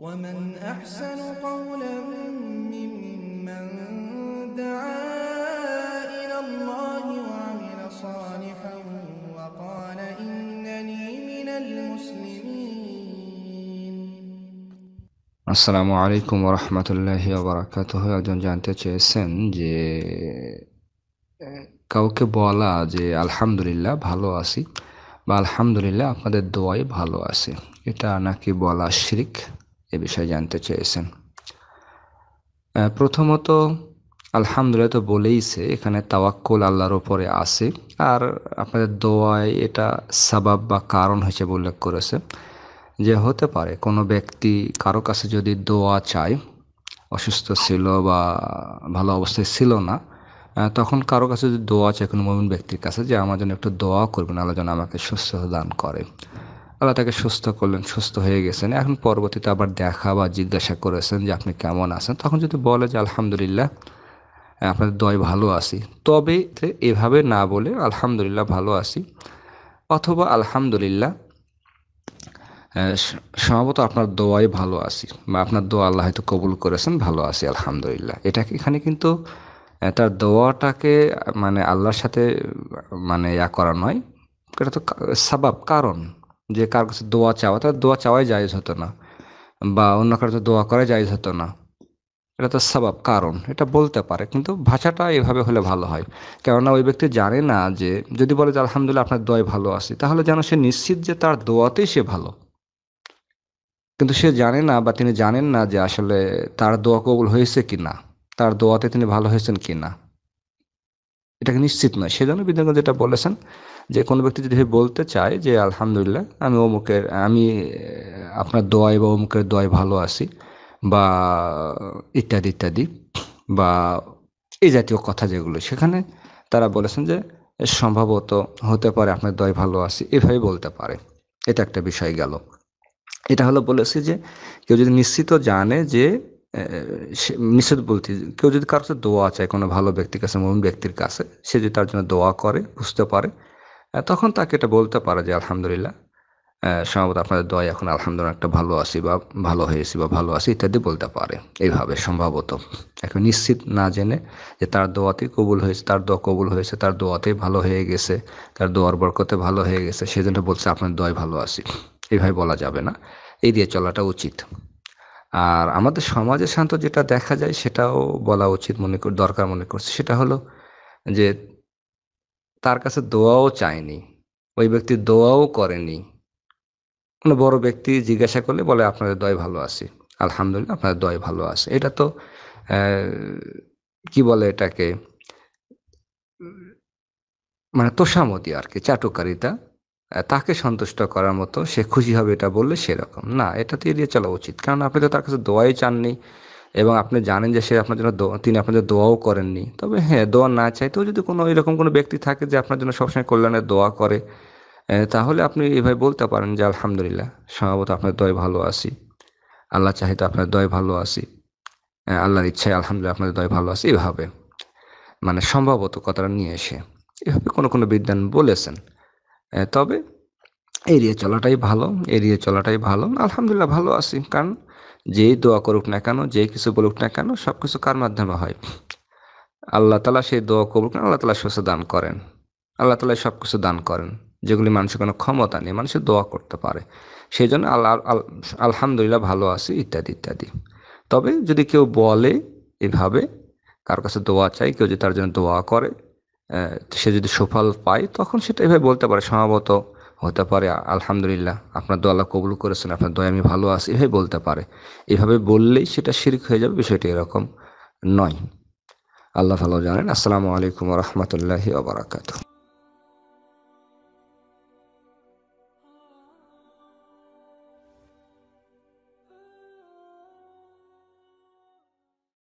ومن أحسن قولا ممن دعا إلى الله وعمل صالحا وقال إنني من المسلمين السلام عليكم ورحمة الله وبركاته একজন জানতে চেয়েছেন যে কাউকে বলা যে আলহামদুলিল্লাহ ভালো আছি বা আলহামদুলিল্লাহ আপনাদের দোয়াই ভালো আছে এটা নাকি বলা শিরিক এ বিষয়ে জানতে চেয়েছেন প্রথমত আলহামদুলিল্লাহ তো বলেইছে এখানে তাওয়াক্কুল আল্লাহর ওপরে আছে আর আপনাদের দোয়ায় এটা সাবাব বা কারণ হিসেবে উল্লেখ করেছে যে হতে পারে কোনো ব্যক্তি কারো কাছে যদি দোয়া চায় অসুস্থ ছিল বা ভালো অবস্থায় ছিল না তখন কারো কাছে যদি দোয়া চায় কোনো মমিন ব্যক্তির কাছে যে আমার জন্য একটু দোয়া করবেন আল্লাহ যেন আমাকে সুস্থ দান করে আল্লাহ তাকে সুস্থ করলেন সুস্থ হয়ে গেছেন এখন পরবর্তীতে আবার দেখা বা জিজ্ঞাসা করেছেন যে আপনি কেমন আছেন তখন যদি বলে যে আলহামদুলিল্লাহ আপনার দয় ভালো আছি তবে এভাবে না বলে আলহামদুলিল্লাহ ভালো আছি অথবা আলহামদুলিল্লাহ সম্ভবত আপনার দোয়াই ভালো আছি বা আপনার দোয়া আল্লাহ হয়তো কবুল করেছেন ভালো আছি আলহামদুলিল্লাহ এটাকে এখানে কিন্তু তার দোয়াটাকে মানে আল্লাহর সাথে মানে ইয়া করা নয় এটা তো সাবাব কারণ যে কার কাছে দোয়া চাওয়া তার দোয়া চাওয়াই জায়জ হতো না বা অন্য কারো তো দোয়া করাই জায়জ হতো না এটা তো স্বভাব কারণ এটা বলতে পারে কিন্তু ভাষাটা এভাবে হলে ভালো হয় কেননা ওই ব্যক্তি জানে না যে যদি বলে যে আলহামদুলিল্লাহ আপনার দোয়ায় ভালো আসি তাহলে যেন সে নিশ্চিত যে তার দোয়াতেই সে ভালো কিন্তু সে জানে না বা তিনি জানেন না যে আসলে তার দোয়া কবুল হয়েছে কি না তার দোয়াতে তিনি ভালো হয়েছেন কি না এটাকে নিশ্চিত নয় সেজন্য বিজ্ঞান যেটা বলেছেন যে কোনো ব্যক্তি যদি বলতে চায় যে আলহামদুলিল্লাহ আমি অমুকের আমি আপনার দোয়ায় বা অমুকের দোয়ায় ভালো আছি বা ইত্যাদি ইত্যাদি বা এই জাতীয় কথা যেগুলো সেখানে তারা বলেছেন যে সম্ভবত হতে পারে আপনার দয় ভালো আছে এভাবে বলতে পারে এটা একটা বিষয় গেল এটা হলো বলেছি যে কেউ যদি নিশ্চিত জানে যে নিষেধ বলছি কেউ যদি কারোর কাছে দোয়া চায় কোনো ভালো ব্যক্তির কাছে মমিন ব্যক্তির কাছে সে যদি তার জন্য দোয়া করে বুঝতে পারে তখন তাকে এটা বলতে পারে যে আলহামদুলিল্লাহ সম্ভবত আপনাদের দোয়া এখন আলহামদুলিল্লাহ একটা ভালো আছি বা ভালো হয়েছি বা ভালো আছি ইত্যাদি বলতে পারে এইভাবে সম্ভবত এখন নিশ্চিত না জেনে যে তার দোয়াতেই কবুল হয়েছে তার দোয়া কবুল হয়েছে তার দোয়াতেই ভালো হয়ে গেছে তার দোয়ার বরকতে ভালো হয়ে গেছে সেজন্য বলছে আপনার দোয়াই ভালো আছি এইভাবে বলা যাবে না এই দিয়ে চলাটা উচিত আর আমাদের সমাজে শান্ত যেটা দেখা যায় সেটাও বলা উচিত মনে কর দরকার মনে করছে সেটা হলো যে তার কাছে দোয়াও চায়নি ওই ব্যক্তি দোয়াও করেনি কোনো বড় ব্যক্তি জিজ্ঞাসা করলে বলে আপনাদের দয় ভালো আছে আলহামদুলিল্লাহ আপনাদের দয় ভালো আছে এটা তো কি বলে এটাকে মানে তোষামতি আর কি চাটুকারিতা তাকে সন্তুষ্ট করার মতো সে খুশি হবে এটা বললে সেরকম না এটাতে এড়িয়ে চলা উচিত কারণ আপনি তো তার কাছে দোয়াই চাননি এবং আপনি জানেন যে সে আপনার জন্য তিনি আপনার জন্য দোয়াও করেননি তবে হ্যাঁ দোয়া না চাইতেও যদি কোনো এরকম কোনো ব্যক্তি থাকে যে আপনার জন্য সবসময় কল্যাণের দোয়া করে তাহলে আপনি এভাবে বলতে পারেন যে আলহামদুলিল্লাহ সম্ভবত আপনার দয় ভালো আছি আল্লাহ চাহিদা আপনার দয় ভালো আছি আল্লাহর ইচ্ছায় আলহামদুলিল্লাহ আপনাদের দয় ভালো আছে এভাবে মানে সম্ভবত কথাটা নিয়ে এসে এভাবে কোনো কোনো বিদ্যান বলেছেন তবে এড়িয়ে চলাটাই ভালো এড়িয়ে চলাটাই ভালো আলহামদুলিল্লাহ ভালো আছি কারণ যেই দোয়া করুক না কেন যে কিছু বলুক না কেন সব কিছু কার মাধ্যমে হয় আল্লাহ তালা সেই দোয়া করুক না আল্লাহ তালা সুস্থ দান করেন আল্লাহ তালা সব কিছু দান করেন যেগুলি মানুষের কোনো ক্ষমতা নেই মানুষের দোয়া করতে পারে সেই জন্য আল্লাহ আলহামদুলিল্লাহ ভালো আছি ইত্যাদি ইত্যাদি তবে যদি কেউ বলে এভাবে কার কাছে দোয়া চাই কেউ যদি তার জন্য দোয়া করে সে যদি সুফল পায় তখন সেটা এভাবে বলতে পারে সম্ভবত হতে পারে আলহামদুলিল্লাহ আপনার দোয়া কবুল করেছেন আপনার দয়া আমি ভালো আছি এভাবে বলতে পারে এভাবে বললেই সেটা শির্ক হয়ে যাবে বিষয়টি এরকম নয় আল্লাহ ভালো জানেন আসসালামু আলাইকুম রহমতুল্লাহ আবরাকাতু